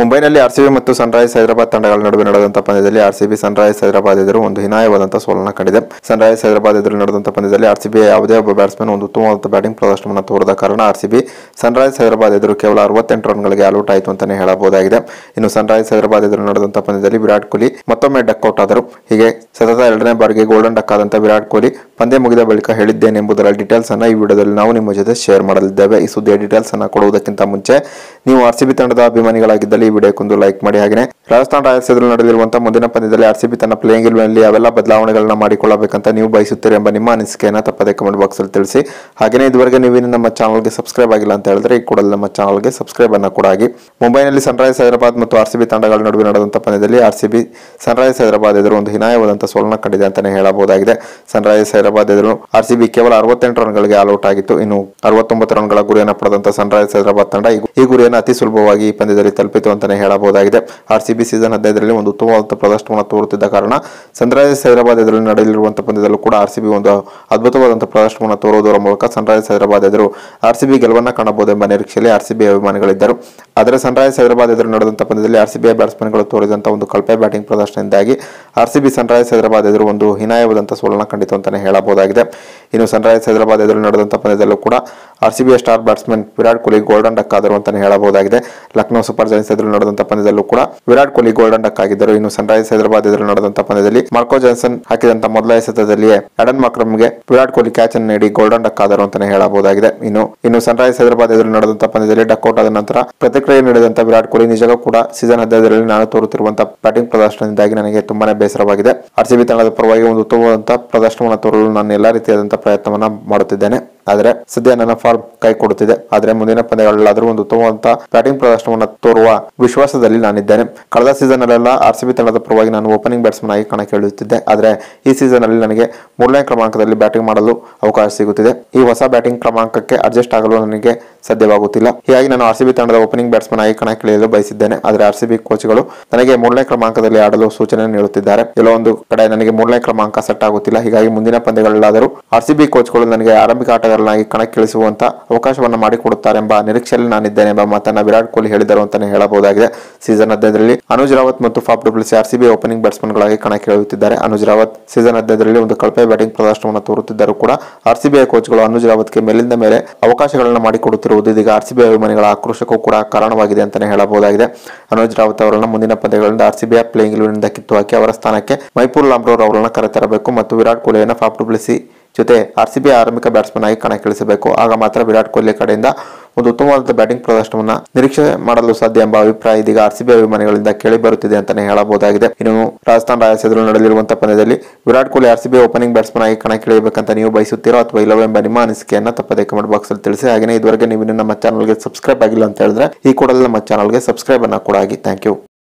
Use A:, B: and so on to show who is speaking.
A: ಮುಂಬೈನಲ್ಲಿ ಆರ್ಸಿಬಿ ಮತ್ತು ಸನ್ರೈಸ್ ಹೈದರಾಬಾದ್ ತಂಡಗಳ ನಡುವೆ ನಡೆದಂತಹ ಪಂದ್ಯದಲ್ಲಿ ಆರ್ಸಿಬಿ ಸನ್ರೈಸ್ ಹೈದರಾಬಾದ್ ಎದುರು ಒಂದು ಹಿನಾಯವಾದಂತಹ ಸೋಲನ ಕಂಡಿದೆ ಸನ್ರೈಸ್ ಹೈದರಾಬಾದ್ ಎದುರು ನಡೆದಂತಹ ಪಂದ್ಯದಲ್ಲಿ ಆರ್ಸಿಬಿ ಯಾವುದೇ ಒಬ್ಬ ಬ್ಯಾಟ್ಸ್ಮನ್ ಒಂದು ಉತ್ತಮವಾದ ಬ್ಯಾಟಿಂಗ್ ಪ್ರದರ್ಶನವನ್ನು ತೋರಿದ ಕಾರಣ ಆರ್ಸಿಬಿ ಸನ್ರೈಸ್ ಹೈದರಾಬಾದ್ ಎದುರು ಕೇವಲ ಅರವತ್ತೆಂಟು ರನ್ಗಳಿಗೆ ಅಲೌಟ್ ಆಯಿತು ಅಂತಾನೆ ಹೇಳಬಹುದಾಗಿದೆ ಇನ್ನು ಸನ್ರೈಸ್ ಹೈದರಾಬಾದ್ ಎದುರು ನಡೆದಂತಹ ಪಂದ್ಯದಲ್ಲಿ ವಿರಾಟ್ ಕೊಹ್ಲಿ ಮತ್ತೊಮ್ಮೆ ಡಕ್ಔಟ್ ಆದರು ಹೀಗೆ ಸತತ ಎರಡನೇ ಬಾರಿಗೆ ಗೋಲ್ಡನ್ ಡಕ್ ಆದಂತಹ ವಿರಾಟ್ ಕೊಹ್ಲಿ ಪಂದ್ಯ ಮುಗಿದ ಬಳಿಕ ಹೇಳಿದ್ದೇನೆ ಎಂಬುದರ ಡೀಟೇಲ್ಸ್ ಅನ್ನು ಈ ವಿಡಿಯೋದಲ್ಲಿ ನಾವು ನಿಮ್ಮ ಜೊತೆ ಶೇರ್ ಮಾಡಲಿದ್ದೇವೆ ಈ ಸುದ್ದಿಯ ಡೀಟೇಲ್ಸ್ ಅನ್ನು ಕೊಡುವುದಕ್ಕಿಂತ ಮುಂಚೆ ನೀವು ಆರ್ಸಿಬಿ ತಂಡದ ಅಭಿಮಾನಿಗಳಾಗಿದ್ದಲ್ಲಿ ವಿಡಿಯೋಕ್ಕೊಂದು ಲೈಕ್ ಮಾಡಿ ಹಾಗೆ ರಾಜಸ್ಥಾನ್ ರಾಯಲ್ಸ್ ಎದುರು ನಡೆದಿರುವಂತಹ ಮುಂದಿನ ಪಂದ್ಯದಲ್ಲಿ ಆರ್ ಸಿಬಿ ತನ್ನ ಪ್ಲೇಯಿಂಗ್ ನಲ್ಲಿ ಅವೆಲ್ಲ ಬದಲಾವಣೆಗಳನ್ನ ಮಾಡಿಕೊಳ್ಳಬೇಕಂತ ನೀವು ಬಯಸುತ್ತೀರಿ ಎಂಬ ನಿಮ್ಮ ಅನಿಸಿಕೆಯನ್ನು ತಪ್ಪದೆ ಕಮೆಂಟ್ ಬಾಕ್ಸ್ ಅಲ್ಲಿ ತಿಳಿಸಿ ಹಾಗೆಯೇ ಇದುವರೆಗೆ ನೀವು ನಮ್ಮ ಚಾನಲ್ಗೆ ಸಬ್ಸ್ಕ್ರೈಬ್ ಆಗಿಲ್ಲ ಅಂತ ಹೇಳಿದ್ರೆ ಈ ಕೂಡ ನಮ್ಮ ಚಾನಲ್ಗೆ ಸಬ್ಸ್ಕ್ರೈಬ್ ಅನ್ನ ಕೂಡ ಆಗಿ ಮುಂಬೈನಲ್ಲಿ ಸನ್ರೈಸ್ ಹೈದರಾಬಾದ್ ಮತ್ತು ಆರ್ ಸಿಬಿ ತಂಡಗಳ ನಡುವೆ ನಡೆದಂತಹ ಪಂದ್ಯದಲ್ಲಿ ಆರ್ ಸಿಬಿ ಸನ್ರೈಸ್ ಹೈದರಾಬಾದ್ ಎದುರು ಒಂದು ಹಿನಾಯವಾದಂತಹ ಸೋಲನ ಕಂಡಿದೆ ಅಂತಾನೆ ಹೇಳಬಹುದಾಗಿದೆ ಸನ್ರೈಸ್ ಹೈದರಾಬಾದ್ ಎದುರು ಆರ್ ಸಿಬಿ ಕೇವಲ ಅರವತ್ತೆಂಟು ರನ್ಗಳಿಗೆ ಔಟ್ ಆಗಿತ್ತು ಇನ್ನು ಅರವತ್ತೊಂಬತ್ತು ರನ್ಗಳ ಗುರಿಯನ್ನು ಪಡೆದಂತಹ ಸನ್ರೈಸ್ ಹೈದರಾಬಾದ್ ತಂಡ ಈ ಗುರಿಯನ್ನು ಅತಿ ಸುಲಭವಾಗಿ ಈ ಪಂದ್ಯದಲ್ಲಿ ತಲುಪಿತು ಅಂತಾನೆ ಹೇಳಬಹುದಾಗಿದೆ ಆರ್ ಸಿ ಬಿ ಸೀಸನ್ ಹದಿನೈದರಲ್ಲಿ ಒಂದು ಉತ್ತಮವಾದಂತಹ ಪ್ರದರ್ಶನವನ್ನು ತೋರುತ್ತಿದ್ದ ಕಾರಣ ಸನ್ರೈಸರ್ಸ್ ಹೈದರಾಬಾದ್ ಎದುರು ನಡೆಯಲಿರುವಂತಹ ಪಂದ್ಯದಲ್ಲೂ ಕೂಡ ಆರ್ ಸಿ ಬಿ ಒಂದು ಅದ್ಭುತವಾದಂತಹ ಪ್ರದರ್ಶನವನ್ನು ತೋರುವುದರ ಮೂಲಕ ಸನ್ರೈಸರ್ಸ್ ಹೈದರಾಬಾದ್ ಎದುರು ಆರ್ ಸಿ ಬಿ ಗೆಲುವನ್ನು ಎಂಬ ನಿರೀಕ್ಷೆಯಲ್ಲಿ ಆರ್ ಸಿ ಬಿ ಅಭಿಮಾನಿಗಳಿದ್ದರು ಆದರೆ ಸನ್ರೈಸರ್ಸ್ ಹೈದರಾಬಾದ್ ಎದುರು ನಡೆದಂತಹ ಪಂದ್ಯದಲ್ಲಿ ಆರ್ ಸಿ ಬಿ ಬ್ಯಾಟ್ಸ್ಮನ್ಗಳು ತೋರಿದಂತಹ ಒಂದು ಕಳಪೆ ಬ್ಯಾಟಿಂಗ್ ಪ್ರದರ್ಶನದಿಂದಾಗಿ R C B Sunrisers Hyderabad ಎದುರು ಒಂದು ಹಿನಾಯವಾದಂತಹ ಸೋಲನ್ನು ಕಂಡಿತು ಅಂತಾನೆ ಹೇಳಬಹುದಾಗಿದೆ ಇನ್ನು ಸನ್ರೈಸರ್ಸ್ ಹೈದರಾಬಾದ್ ಎದುರು ನಡೆದಂತಹ ಪಂದ್ಯದಲ್ಲೂ ಕೂಡ R C B star batsman Virat Kohli golden duck ಆದರು ಅಂತಾನೆ ಹೇಳಬಹುದಾಗಿದೆ ಲಕ್ನೋ ಸೂಪರ್ ಜೈನ್ಸ್ ಎದುರು ನಡೆದಂತಹ ಪಂದ್ಯದಲ್ಲೂ ಕೂಡ ವಿರಾಟ್ ಕೊಹ್ಲಿ ಗೋಲ್ಡನ್ ಡಕ್ ಆಗಿದ್ದರು ಇನ್ನು ಸನ್ ಹೈದರಾಬಾದ್ ಎದುರು ನಡೆದಂತಹ ಪಂದ್ಯದಲ್ಲಿ ಮಾರ್ಕೋ ಜಾನ್ಸನ್ ಹಾಕಿದಂತಹ ಮೊದಲ ಎಸೆತದಲ್ಲಿಯೇ ಅಡನ್ ಮಕ್ರಮ್ಗೆ ವಿರಾಟ್ ಕೊಹ್ಲಿ ಕ್ಯಾಚ್ ಅನ್ನು ನೀಡಿ ಗೋಲ್ಡನ್ ಡಕ್ ಆದರು ಅಂತಾನೆ ಹೇಳಬಹುದಾಗಿದೆ ಇನ್ನು ಇನ್ನು ಸನ್ ಹೈದರಾಬಾದ್ ಎದುರು ನಡೆದಂತಹ ಪಂದ್ಯದಲ್ಲಿ ಡಕ್ಔಟ್ ಆದ ನಂತರ ಪ್ರತಿಕ್ರಿಯೆ ನೀಡಿದಂತಹ ವಿರಾಟ್ ಕೊಹ್ಲಿ ನಿಜಕ್ಕೂ ಕೂಡ ಸೀಸನ್ ಹದಿನೈದರಲ್ಲಿ ನಾನು ತೋರುತ್ತಿರುವಂತಹ ಬ್ಯಾಟಿಂಗ್ ಪ್ರದರ್ಶನದಿಂದಾಗಿ ನನಗೆ ತುಂಬಾನೇ ಬೇಸರವಾಗಿದೆ ಆರ್ಸಿಬಿ ತಂಡದ ಪರವಾಗಿ ಒಂದು ಉತ್ತಮವಾದಂತಹ ಪ್ರದರ್ಶನವನ್ನು ತೋರಲು ನಾನು ಎಲ್ಲಾ ರೀತಿಯಾದಂತಹ ಪ್ರಯತ್ನವನ್ನ ಮಾಡುತ್ತಿದ್ದೇನೆ ಆದರೆ ಸದ್ಯ ನನ್ನ ಫಾರ್ಮ್ ಕೈ ಕೊಡುತ್ತಿದೆ ಆದರೆ ಮುಂದಿನ ಪಂದ್ಯಗಳಲ್ಲಾದರೂ ಒಂದು ತುಂಬ ಬ್ಯಾಟಿಂಗ್ ಪ್ರದರ್ಶನವನ್ನು ತೋರುವ ವಿಶ್ವಾಸದಲ್ಲಿ ನಾನಿದ್ದೇನೆ ಕಳೆದ ಸೀಸನ್ ಅಲ್ಲೆಲ್ಲ ಆರ್ ಸಿ ಬಿ ತಂಡದ ಪರವಾಗಿ ನಾನು ಓಪನಿಂಗ್ ಬ್ಯಾಟ್ಸ್ಮನ್ ಆಗಿ ಕಣಕ್ಕೆ ಆದರೆ ಈ ಸೀಸನ್ ಅಲ್ಲಿ ನನಗೆ ಮೂರನೇ ಕ್ರಮಾಂಕದಲ್ಲಿ ಬ್ಯಾಟಿಂಗ್ ಮಾಡಲು ಅವಕಾಶ ಸಿಗುತ್ತಿದೆ ಈ ಹೊಸ ಬ್ಯಾಟಿಂಗ್ ಕ್ರಮಾಂಕಕ್ಕೆ ಅಡ್ಜಸ್ಟ್ ಆಗಲು ನನಗೆ ಸಾಧ್ಯವಾಗುತ್ತಿಲ್ಲ ಹೀಗಾಗಿ ನಾನು ಆರ್ ಸಿ ಬಿ ತಂಡದ ಓಪನಿಂಗ್ ಬ್ಯಾಟ್ಸ್ಮನ್ ಆಗಿ ಕಣಕ್ಕಿಳಿಯಲು ಬಯಸಿದ್ದೇನೆ ಆದರೆ ಆರ್ ಸಿಬಿ ಕೋಚ್ ಕೋಚ್ಗಳು ನನಗೆ ಮೂರನೇ ಕ್ರಮಾಂಕದಲ್ಲಿ ಆಡಲು ಸೂಚನೆ ನೀಡುತ್ತಿದ್ದಾರೆ ಕೆಲವೊಂದು ಕಡೆ ನನಗೆ ಮೂರನೇ ಕ್ರಮಾಂಕ ಸೆಟ್ ಆಗುತ್ತಿಲ್ಲ ಹೀಗಾಗಿ ಮುಂದಿನ ಪಂದ್ಯಗಳಲ್ಲಾದರೂ ಆರ್ ಸಿಬಿ ಬಿ ಕೋಚ್ಗಳು ನನಗೆ ಆರಂಭಿಕ ಆಟ ಆಟಗಾರನಾಗಿ ಕಣಕ್ಕಿಳಿಸುವಂತಹ ಅವಕಾಶವನ್ನು ಮಾಡಿಕೊಡುತ್ತಾರೆಂಬ ನಿರೀಕ್ಷೆಯಲ್ಲಿ ನಾನಿದ್ದೇನೆಂಬ ಮಾತನ್ನು ವಿರಾಟ್ ಕೊಹ್ಲಿ ಹೇಳಿದರು ಅಂತಾನೆ ಹೇಳಬಹುದಾಗಿದೆ ಸೀಸನ್ ಹದಿನೈದರಲ್ಲಿ ಅನುಜ್ ರಾವತ್ ಮತ್ತು ಫಾಫ್ ಆರ್ ಆರ್ಸಿಬಿ ಓಪನಿಂಗ್ ಗಳಾಗಿ ಕಣಕ್ಕಿಳಿಯುತ್ತಿದ್ದಾರೆ ಅನುಜ್ ರಾವತ್ ಸೀಸನ್ ಹದಿನೈದರಲ್ಲಿ ಒಂದು ಕಳಪೆ ಬ್ಯಾಟಿಂಗ್ ಪ್ರದರ್ಶನವನ್ನು ತೋರುತ್ತಿದ್ದರೂ ಕೂಡ ಆರ್ ಕೋಚ್ ಗಳು ಅನುಜ್ ರಾವತ್ಗೆ ಮೇಲಿಂದ ಮೇಲೆ ಅವಕಾಶಗಳನ್ನು ಮಾಡಿಕೊಡುತ್ತಿರುವುದು ಇದೀಗ ಆರ್ಸಿಬಿಐ ಅಭಿಮಾನಿಗಳ ಆಕ್ರೋಶಕ್ಕೂ ಕೂಡ ಕಾರಣವಾಗಿದೆ ಅಂತಾನೆ ಹೇಳಬಹುದಾಗಿದೆ ಅನುಜ್ ರಾವತ್ ಅವರನ್ನು ಮುಂದಿನ ಪಂದ್ಯಗಳಿಂದ ಆರ್ಸಿಬಿಐ ಪ್ಲೇಯಿಂಗ್ ಇಲೆವೆನ್ನಿಂದ ಕಿತ್ತು ಹಾಕಿ ಅವರ ಸ್ಥಾನಕ್ಕೆ ಮೈಪೂರ್ ಲಾಂಬ್ರೋರ್ ಅವರನ್ನು ಕರೆತರಬೇಕು ಮತ್ತು ವಿರಾಟ್ ಕೊಹ್ಲಿಯನ್ನು ಫಾಫ್ ಡಬ್ಲ್ಯೂಸಿ ಜೊತೆ ಆರ್ ಸಿ ಬಿ ಆರಂಭಿಕ ಬ್ಯಾಟ್ಸ್ಮನ್ ಆಗಿ ಕಣಕ್ಕಿಳಿಸಬೇಕು ಆಗ ಮಾತ್ರ ವಿರಾಟ್ ಕೊಹ್ಲಿ ಕಡೆಯಿಂದ ಒಂದು ಉತ್ತಮವಾದ ಬ್ಯಾಟಿಂಗ್ ಪ್ರದರ್ಶನವನ್ನು ನಿರೀಕ್ಷೆ ಮಾಡಲು ಸಾಧ್ಯ ಎಂಬ ಅಭಿಪ್ರಾಯ ಇದೀಗ ಆರ್ ಸಿ ಬಿ ಅಭಿಮಾನಿಗಳಿಂದ ಕೇಳಿ ಬರುತ್ತಿದೆ ಅಂತಾನೆ ಹೇಳಬಹುದಾಗಿದೆ ಇನ್ನು ರಾಜಸ್ಥಾನ್ ರಾಯಲ್ಸ್ ಎದುರು ನಡೆಯಲಿರುವಂತಹ ಪಂದ್ಯದಲ್ಲಿ Virat Kohli R C B opening batsman ಆಗಿ ಕಣಕ್ಕಿಳಿಯಬೇಕಂತ ನೀವು ಬಯಸುತ್ತೀರೋ ಅಥವಾ ಇಲ್ಲವೋ ಎಂಬ ನಿಮ್ಮ ಅನಿಸಿಕೆಯನ್ನ ತಪ್ಪದೇ ಕಮೆಂಟ್ ಬಾಕ್ಸ್ ಅಲ್ಲಿ ತಿಳಿಸಿ ಹಾಗೆಯೇ ಇದುವರೆಗೆ ನೀವು ನಮ್ಮ ಚಾನಲ್ಗೆ ಸಬ್ಸ್ಕ್ರೈಬ್ ಆಗಿಲ್ಲ ಅಂತ ಹೇಳಿದ್ರೆ ಈ ಕೂಡಲೇ ನಮ್ಮ ಚಾನಲ್ಗೆ ಸಬ್ಸ್ಕ್ರೈಬ್ ಅನ್ನ ಕೂಡ ಆಗಿ ಥ್ಯಾಂಕ್ ಯು